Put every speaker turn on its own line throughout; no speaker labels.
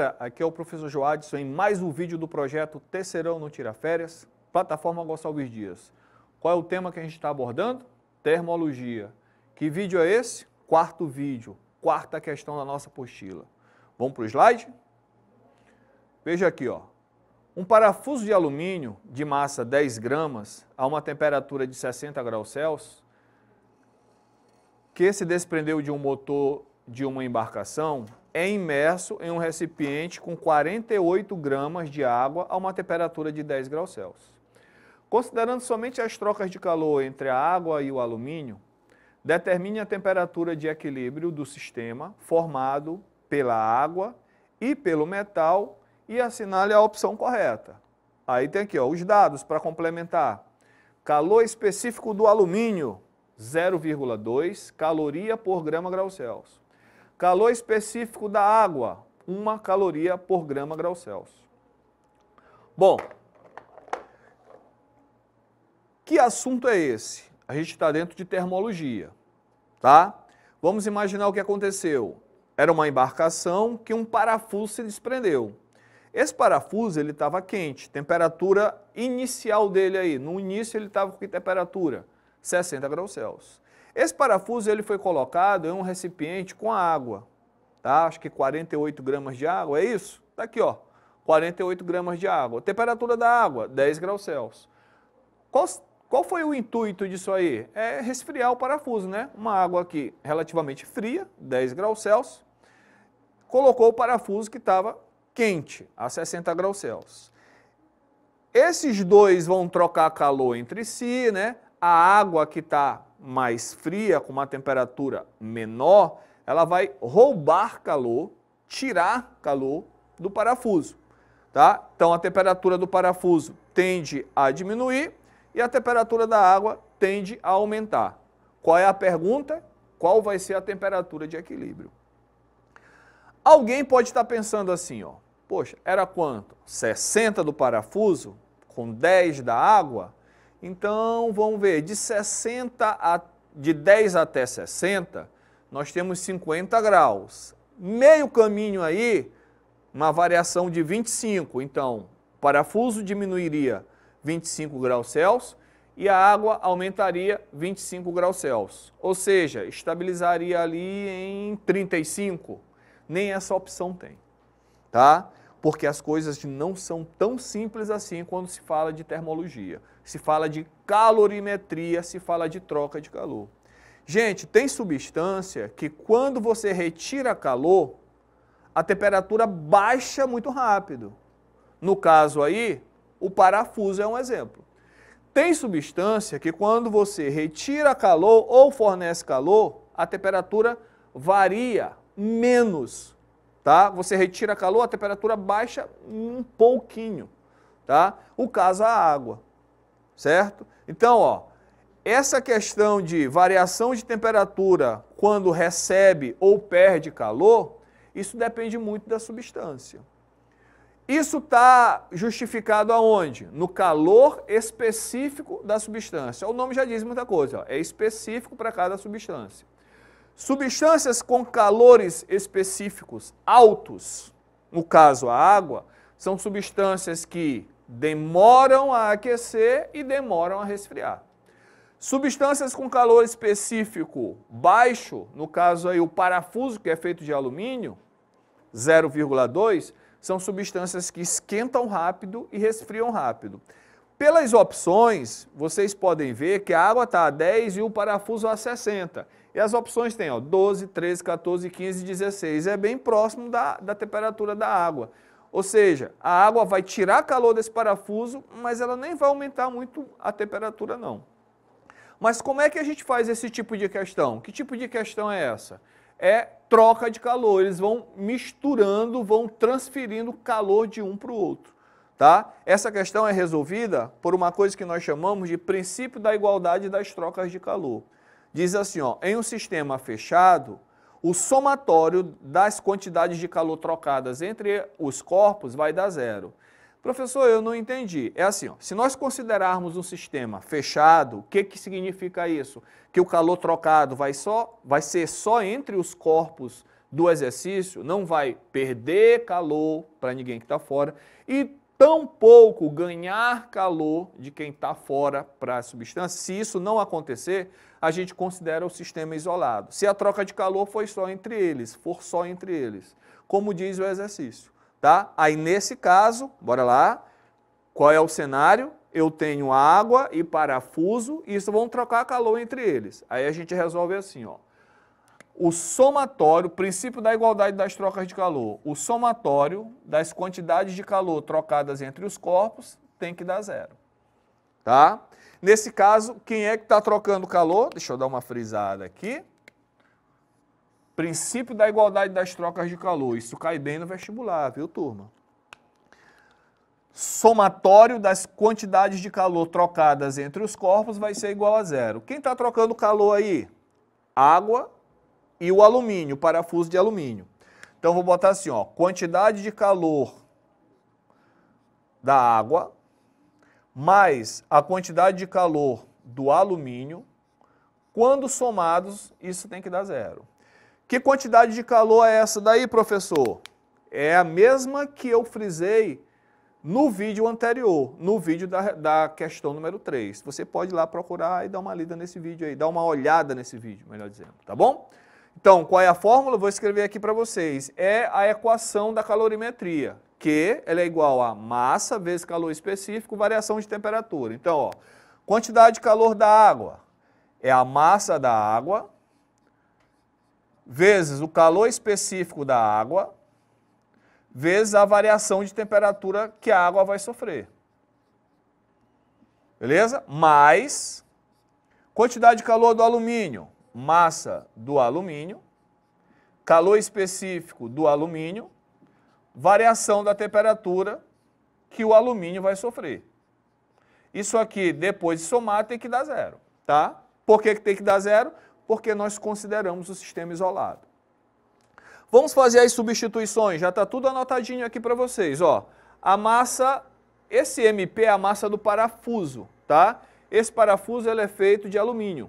galera, aqui é o professor Joadson em mais um vídeo do projeto Terceirão no Tira Férias, plataforma Gonçalves Dias. Qual é o tema que a gente está abordando? Termologia. Que vídeo é esse? Quarto vídeo, quarta questão da nossa apostila. Vamos para o slide? Veja aqui, ó. Um parafuso de alumínio de massa 10 gramas a uma temperatura de 60 graus Celsius, que se desprendeu de um motor de uma embarcação, é imerso em um recipiente com 48 gramas de água a uma temperatura de 10 graus Celsius. Considerando somente as trocas de calor entre a água e o alumínio, determine a temperatura de equilíbrio do sistema formado pela água e pelo metal e assinale a opção correta. Aí tem aqui ó, os dados para complementar. Calor específico do alumínio, 0,2 caloria por grama grau Celsius. Calor específico da água, uma caloria por grama grau Celsius. Bom, que assunto é esse? A gente está dentro de termologia, tá? Vamos imaginar o que aconteceu. Era uma embarcação que um parafuso se desprendeu. Esse parafuso ele estava quente, temperatura inicial dele aí, no início ele estava com que temperatura? 60 graus Celsius. Esse parafuso ele foi colocado em um recipiente com água, tá? Acho que 48 gramas de água, é isso? Tá aqui, ó, 48 gramas de água. Temperatura da água, 10 graus Celsius. Qual, qual foi o intuito disso aí? É resfriar o parafuso, né? Uma água aqui relativamente fria, 10 graus Celsius, colocou o parafuso que estava quente, a 60 graus Celsius. Esses dois vão trocar calor entre si, né? A água que está mais fria, com uma temperatura menor, ela vai roubar calor, tirar calor do parafuso. Tá? Então a temperatura do parafuso tende a diminuir e a temperatura da água tende a aumentar. Qual é a pergunta? Qual vai ser a temperatura de equilíbrio? Alguém pode estar pensando assim, ó, poxa, era quanto? 60 do parafuso com 10 da água? Então, vamos ver, de 60 a de 10 até 60, nós temos 50 graus. Meio caminho aí, uma variação de 25. Então, o parafuso diminuiria 25 graus Celsius e a água aumentaria 25 graus Celsius. Ou seja, estabilizaria ali em 35. Nem essa opção tem, tá? porque as coisas não são tão simples assim quando se fala de termologia. Se fala de calorimetria, se fala de troca de calor. Gente, tem substância que quando você retira calor, a temperatura baixa muito rápido. No caso aí, o parafuso é um exemplo. Tem substância que quando você retira calor ou fornece calor, a temperatura varia menos tá? Você retira calor, a temperatura baixa um pouquinho, tá? O caso a água, certo? Então, ó, essa questão de variação de temperatura quando recebe ou perde calor, isso depende muito da substância. Isso está justificado aonde? No calor específico da substância. O nome já diz muita coisa, ó, é específico para cada substância. Substâncias com calores específicos altos, no caso a água, são substâncias que demoram a aquecer e demoram a resfriar. Substâncias com calor específico baixo, no caso aí o parafuso que é feito de alumínio, 0,2, são substâncias que esquentam rápido e resfriam rápido. Pelas opções, vocês podem ver que a água está a 10 e o parafuso a 60. E as opções têm ó, 12, 13, 14, 15, 16. É bem próximo da, da temperatura da água. Ou seja, a água vai tirar calor desse parafuso, mas ela nem vai aumentar muito a temperatura não. Mas como é que a gente faz esse tipo de questão? Que tipo de questão é essa? É troca de calor, eles vão misturando, vão transferindo calor de um para o outro. Tá? Essa questão é resolvida por uma coisa que nós chamamos de princípio da igualdade das trocas de calor. Diz assim, ó, em um sistema fechado, o somatório das quantidades de calor trocadas entre os corpos vai dar zero. Professor, eu não entendi. É assim, ó, se nós considerarmos um sistema fechado, o que, que significa isso? Que o calor trocado vai, só, vai ser só entre os corpos do exercício, não vai perder calor para ninguém que está fora, e tampouco ganhar calor de quem está fora para a substância. Se isso não acontecer, a gente considera o sistema isolado. Se a troca de calor foi só entre eles, for só entre eles, como diz o exercício, tá? Aí nesse caso, bora lá, qual é o cenário? Eu tenho água e parafuso, e isso vão trocar calor entre eles. Aí a gente resolve assim, ó o somatório, o princípio da igualdade das trocas de calor, o somatório das quantidades de calor trocadas entre os corpos tem que dar zero. Tá? Nesse caso, quem é que está trocando calor? Deixa eu dar uma frisada aqui. Princípio da igualdade das trocas de calor. Isso cai bem no vestibular, viu, turma? Somatório das quantidades de calor trocadas entre os corpos vai ser igual a zero. Quem está trocando calor aí? Água e o alumínio, o parafuso de alumínio. Então vou botar assim, ó, quantidade de calor da água mais a quantidade de calor do alumínio, quando somados, isso tem que dar zero. Que quantidade de calor é essa daí, professor? É a mesma que eu frisei no vídeo anterior, no vídeo da, da questão número 3. Você pode ir lá procurar e dar uma lida nesse vídeo aí, dar uma olhada nesse vídeo, melhor dizendo, tá bom? Então, qual é a fórmula? Vou escrever aqui para vocês. É a equação da calorimetria, que ela é igual a massa vezes calor específico, variação de temperatura. Então, ó, quantidade de calor da água é a massa da água vezes o calor específico da água vezes a variação de temperatura que a água vai sofrer. Beleza? Mais quantidade de calor do alumínio massa do alumínio, calor específico do alumínio, variação da temperatura que o alumínio vai sofrer. Isso aqui, depois de somar, tem que dar zero, tá? Por que tem que dar zero? Porque nós consideramos o sistema isolado. Vamos fazer as substituições, já está tudo anotadinho aqui para vocês, ó. A massa, esse MP é a massa do parafuso, tá? Esse parafuso ele é feito de alumínio,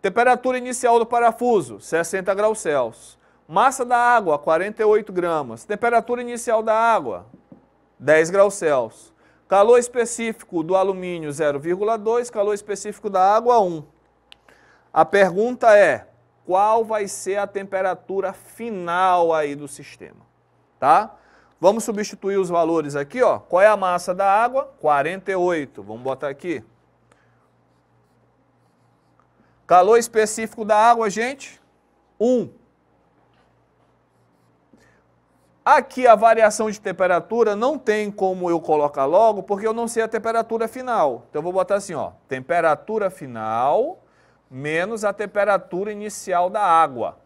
Temperatura inicial do parafuso, 60 graus Celsius. Massa da água, 48 gramas. Temperatura inicial da água, 10 graus Celsius. Calor específico do alumínio, 0,2. Calor específico da água, 1. A pergunta é, qual vai ser a temperatura final aí do sistema, tá? Vamos substituir os valores aqui, ó. Qual é a massa da água? 48. Vamos botar aqui. Calor específico da água, gente, 1. Um. Aqui a variação de temperatura não tem como eu colocar logo, porque eu não sei a temperatura final. Então eu vou botar assim, ó, temperatura final menos a temperatura inicial da água.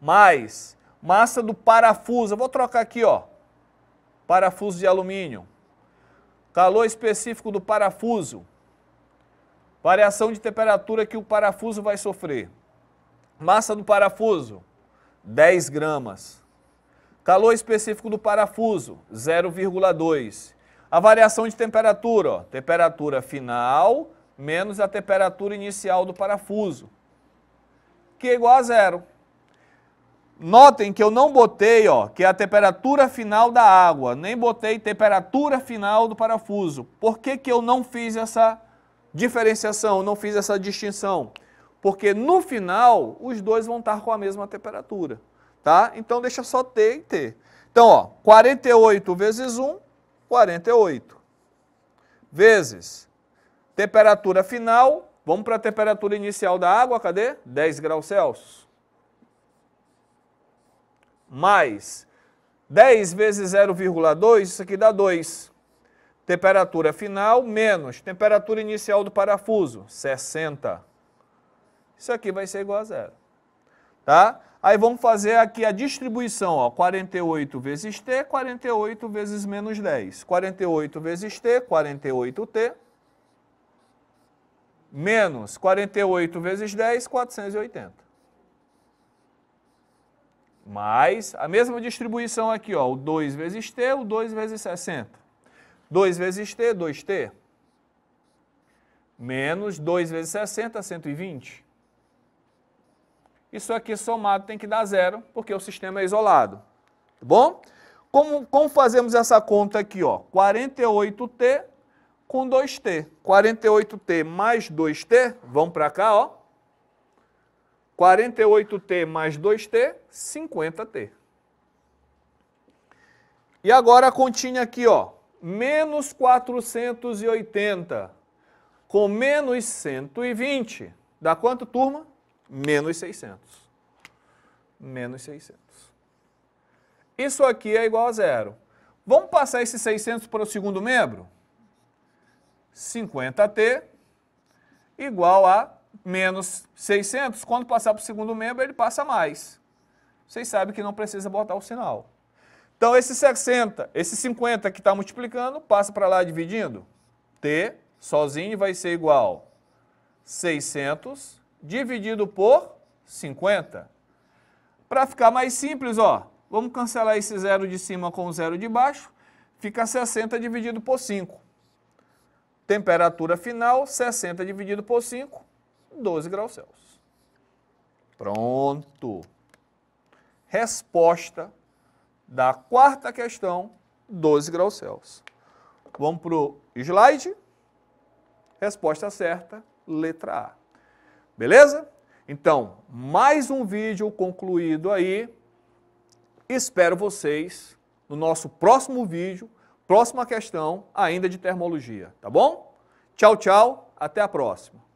Mais massa do parafuso, eu vou trocar aqui, ó, parafuso de alumínio. Calor específico do parafuso, Variação de temperatura que o parafuso vai sofrer. Massa do parafuso, 10 gramas. Calor específico do parafuso, 0,2. A variação de temperatura, ó, temperatura final menos a temperatura inicial do parafuso, que é igual a zero. Notem que eu não botei, ó, que é a temperatura final da água, nem botei temperatura final do parafuso. Por que, que eu não fiz essa diferenciação, não fiz essa distinção, porque no final os dois vão estar com a mesma temperatura, tá? Então deixa só T e T. Então, ó, 48 vezes 1, 48. Vezes temperatura final, vamos para a temperatura inicial da água, cadê? 10 graus Celsius. Mais 10 vezes 0,2, isso aqui dá 2. Temperatura final menos temperatura inicial do parafuso, 60. Isso aqui vai ser igual a zero. Tá? Aí vamos fazer aqui a distribuição, ó, 48 vezes T, 48 vezes menos 10. 48 vezes T, 48T, menos 48 vezes 10, 480. Mais a mesma distribuição aqui, ó, o 2 vezes T, o 2 vezes 60 2 vezes t, 2t. Menos 2 vezes 60, 120. Isso aqui somado tem que dar zero, porque o sistema é isolado. Tá bom? Como, como fazemos essa conta aqui? Ó? 48t com 2t. 48t mais 2t, vamos para cá, ó. 48t mais 2t, 50t. E agora a continha aqui, ó menos 480 com menos 120. Dá quanto, turma? Menos 600. Menos 600. Isso aqui é igual a zero. Vamos passar esse 600 para o segundo membro? 50t igual a menos 600. Quando passar para o segundo membro, ele passa mais. Vocês sabem que não precisa botar o sinal. Então, esse 60, esse 50 que está multiplicando, passa para lá dividindo. T sozinho vai ser igual a 600 dividido por 50. Para ficar mais simples, ó, vamos cancelar esse zero de cima com o zero de baixo. Fica 60 dividido por 5. Temperatura final, 60 dividido por 5, 12 graus Celsius. Pronto. Resposta da quarta questão, 12 graus Celsius. Vamos para o slide. Resposta certa, letra A. Beleza? Então, mais um vídeo concluído aí. Espero vocês no nosso próximo vídeo, próxima questão ainda de termologia, tá bom? Tchau, tchau, até a próxima.